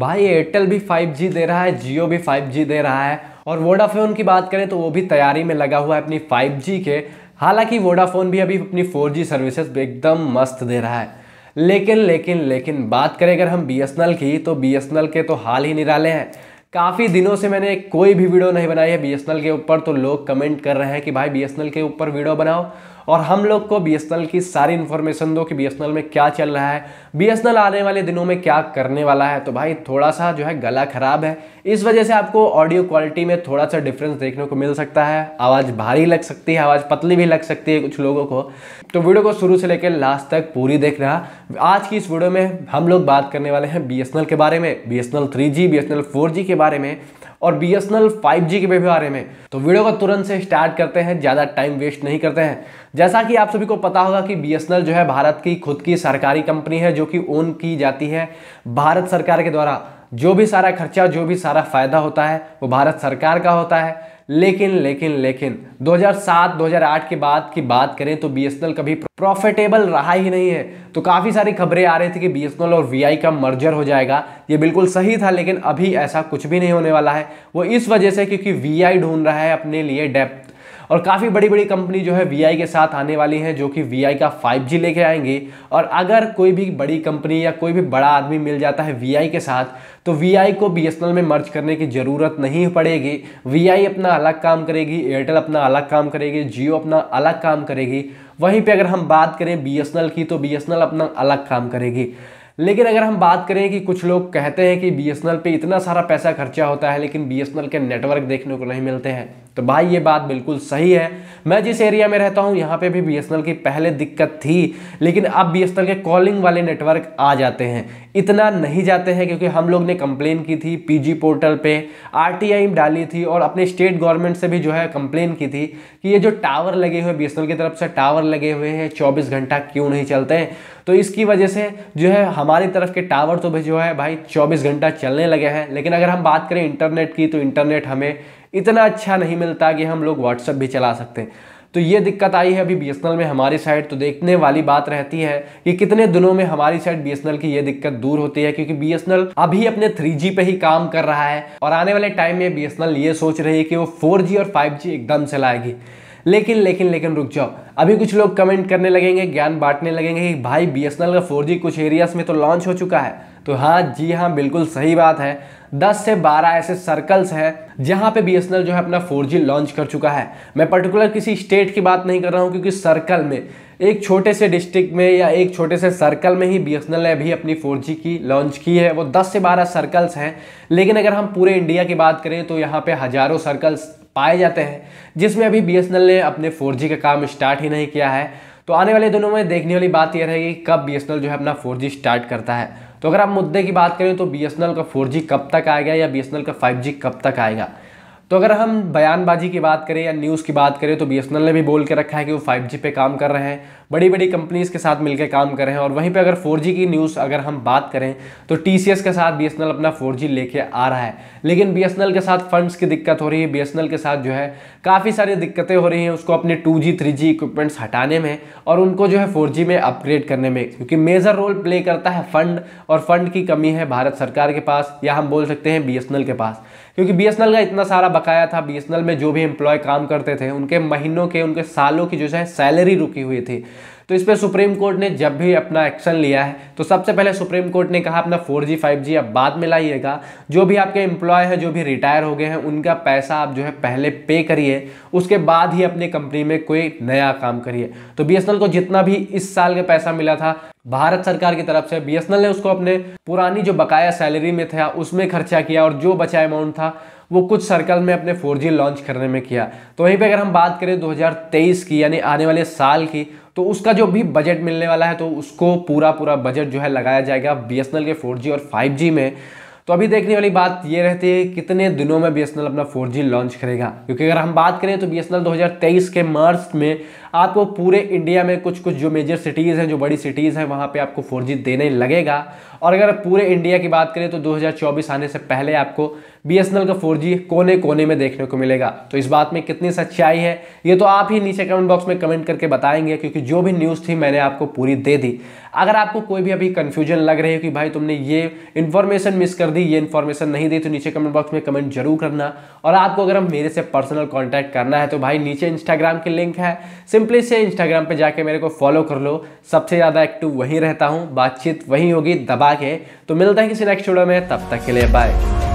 भाई एयरटेल भी 5G दे रहा है जियो भी 5G दे रहा है और वोडाफोन की बात करें तो वो भी तैयारी में लगा हुआ है अपनी 5G के हालांकि वोडाफोन भी अभी अपनी 4G सर्विसेज एकदम मस्त दे रहा है लेकिन लेकिन लेकिन बात करें अगर हम बी की तो बी के तो हाल ही निराले हैं काफ़ी दिनों से मैंने कोई भी वीडियो नहीं बनाई है बी के ऊपर तो लोग कमेंट कर रहे हैं कि भाई बी के ऊपर वीडियो बनाओ और हम लोग को बी की सारी इन्फॉर्मेशन दो कि बी में क्या चल रहा है बी आने वाले दिनों में क्या करने वाला है तो भाई थोड़ा सा जो है गला ख़राब है इस वजह से आपको ऑडियो क्वालिटी में थोड़ा सा डिफरेंस देखने को मिल सकता है आवाज़ भारी लग सकती है आवाज़ पतली भी लग सकती है कुछ लोगों को तो वीडियो को शुरू से लेकर लास्ट तक पूरी देख रहा आज की इस वीडियो में हम लोग बात करने वाले हैं बी के बारे में बी एस एन के बारे में और B S N L five G के बारे में तो वीडियो को तुरंत से स्टार्ट करते हैं ज़्यादा टाइम वेस्ट नहीं करते हैं जैसा कि आप सभी को पता होगा कि बी एस एन एल जो है भारत की खुद की सरकारी कंपनी है जो कि ओन की जाती है भारत सरकार के द्वारा जो भी सारा खर्चा जो भी सारा फायदा होता है वो भारत सरकार का होता है लेकिन लेकिन लेकिन 2007-2008 के बाद की बात करें तो बी कभी प्रॉफिटेबल रहा ही नहीं है तो काफ़ी सारी खबरें आ रही थी कि बी और वी का मर्जर हो जाएगा ये बिल्कुल सही था लेकिन अभी ऐसा कुछ भी नहीं होने वाला है वो इस वजह से क्योंकि वी ढूंढ रहा है अपने लिए डेप्थ और काफ़ी बड़ी बड़ी कंपनी जो है वी के साथ आने वाली हैं जो कि वी का जी लेके आएंगी और अगर कोई भी बड़ी कंपनी या कोई भी बड़ा आदमी मिल जाता है वी के साथ तो वी को बी में मर्ज करने की ज़रूरत नहीं पड़ेगी वी अपना अलग काम करेगी एयरटेल अपना अलग काम करेगी जियो अपना अलग काम करेगी वहीं पे अगर हम बात करें बी की तो बी अपना अलग काम करेगी लेकिन अगर हम बात करें कि कुछ लोग कहते हैं कि बी एस पे इतना सारा पैसा खर्चा होता है लेकिन बी के नेटवर्क देखने को नहीं मिलते हैं तो भाई ये बात बिल्कुल सही है मैं जिस एरिया में रहता हूँ यहाँ पे भी बी की पहले दिक्कत थी लेकिन अब बी के कॉलिंग वाले नेटवर्क आ जाते हैं इतना नहीं जाते हैं क्योंकि हम लोग ने कंप्लेन की थी पीजी पोर्टल पे आरटीआई डाली थी और अपने स्टेट गवर्नमेंट से भी जो है कंप्लेन की थी कि ये जो टावर लगे हुए बी की तरफ से टावर लगे हुए हैं चौबीस घंटा क्यों नहीं चलते हैं तो इसकी वजह से जो है हमारी तरफ के टावर तो भी जो है भाई चौबीस घंटा चलने लगे हैं लेकिन अगर हम बात करें इंटरनेट की तो इंटरनेट हमें इतना अच्छा नहीं मिलता कि हम लोग व्हाट्सअप भी चला सकते हैं तो ये दिक्कत आई है अभी बी में हमारी साइड तो देखने वाली बात रहती है कि कितने दिनों में हमारी साइड बी की ये दिक्कत दूर होती है क्योंकि बी अभी अपने थ्री पे ही काम कर रहा है और आने वाले टाइम में बी ये सोच रही है कि वो फोर और फाइव एकदम से लाएगी लेकिन लेकिन लेकिन रुक जाओ अभी कुछ लोग कमेंट करने लगेंगे ज्ञान बांटने लगेंगे कि भाई बी का फोर कुछ एरियाज़ में तो लॉन्च हो चुका है तो हाँ जी हाँ बिल्कुल सही बात है 10 से 12 ऐसे सर्कल्स हैं जहाँ पे बी जो है अपना 4G लॉन्च कर चुका है मैं पर्टिकुलर किसी स्टेट की बात नहीं कर रहा हूँ क्योंकि सर्कल में एक छोटे से डिस्ट्रिक्ट में या एक छोटे से सर्कल में ही बी ने अभी अपनी 4G की लॉन्च की है वो 10 से 12 सर्कल्स हैं लेकिन अगर हम पूरे इंडिया की बात करें तो यहाँ पे हज़ारों सर्कल्स पाए जाते हैं जिसमें अभी बी ने अपने फोर का काम स्टार्ट ही नहीं किया है तो आने वाले दिनों में देखने वाली बात यह रहेगी कब बी जो है अपना फोर स्टार्ट करता है तो अगर आप मुद्दे की बात करें तो बी का फोर कब तक आएगा या बी का फाइव कब तक आएगा तो अगर हम बयानबाजी की बात करें या न्यूज़ की बात करें तो बी ने भी बोल के रखा है कि वो 5G पे काम कर रहे हैं बड़ी बड़ी कंपनीज़ के साथ मिलकर काम कर रहे हैं और वहीं पर अगर फोर की न्यूज़ अगर हम बात करें तो टी के साथ बी अपना फोर लेके आ रहा है लेकिन बी के साथ फंड्स की दिक्कत हो रही है बी के साथ जो है काफ़ी सारी दिक्कतें हो रही हैं उसको अपने two G three G equipments हटाने में और उनको जो है फोर जी में अपग्रेड करने में क्योंकि मेजर रोल प्ले करता है फंड और फंड की कमी है भारत सरकार के पास या हम बोल सकते हैं बी के पास क्योंकि बी का इतना सारा बकाया था बी में जो भी एम्प्लॉय काम करते थे उनके महीनों के उनके सालों की जो है सैलरी रुकी हुई थी तो इस पर सुप्रीम कोर्ट ने जब भी अपना एक्शन लिया है तो सबसे पहले सुप्रीम कोर्ट ने कहा अपना 4G 5G अब बाद में लाइएगा जो भी आपके एम्प्लॉय हैं जो भी रिटायर हो गए हैं उनका पैसा आप जो है पहले पे करिए उसके बाद ही अपनी कंपनी में कोई नया काम करिए तो बी को जितना भी इस साल का पैसा मिला था भारत सरकार की तरफ से बी ने उसको अपने पुरानी जो बकाया सैलरी में था उसमें खर्चा किया और जो बचा अमाउंट था वो कुछ सर्कल में अपने 4G लॉन्च करने में किया तो वहीं पे अगर हम बात करें 2023 की यानी आने वाले साल की तो उसका जो भी बजट मिलने वाला है तो उसको पूरा पूरा बजट जो है लगाया जाएगा बी के फोर और फाइव में तो अभी देखने वाली बात ये रहती है कितने दिनों में बी अपना फोर लॉन्च करेगा क्योंकि अगर हम बात करें तो बी एस के मार्च में आपको पूरे इंडिया में कुछ कुछ जो मेजर सिटीज़ हैं जो बड़ी सिटीज़ हैं वहाँ पे आपको फोर देने लगेगा और अगर पूरे इंडिया की बात करें तो 2024 आने से पहले आपको बी का फोर कोने कोने में देखने को मिलेगा तो इस बात में कितनी सच्चाई है ये तो आप ही नीचे कमेंट बॉक्स में कमेंट करके बताएंगे क्योंकि जो भी न्यूज़ थी मैंने आपको पूरी दे दी अगर आपको कोई भी अभी कन्फ्यूजन लग रही है कि भाई तुमने ये इन्फॉर्मेशन मिस कर दी ये इन्फॉर्मेशन नहीं दी तो नीचे कमेंट बॉक्स में कमेंट जरूर करना और आपको अगर हम मेरे से पर्सनल कॉन्टैक्ट करना है तो भाई नीचे इंस्टाग्राम की लिंक है सिम सिंपली से इंस्टाग्राम पे जाके मेरे को फॉलो कर लो सबसे ज़्यादा एक्टिव वहीं रहता हूँ बातचीत वहीं होगी दबा के तो मिलता है किसी नेक्स्ट वीडियो में तब तक के लिए बाय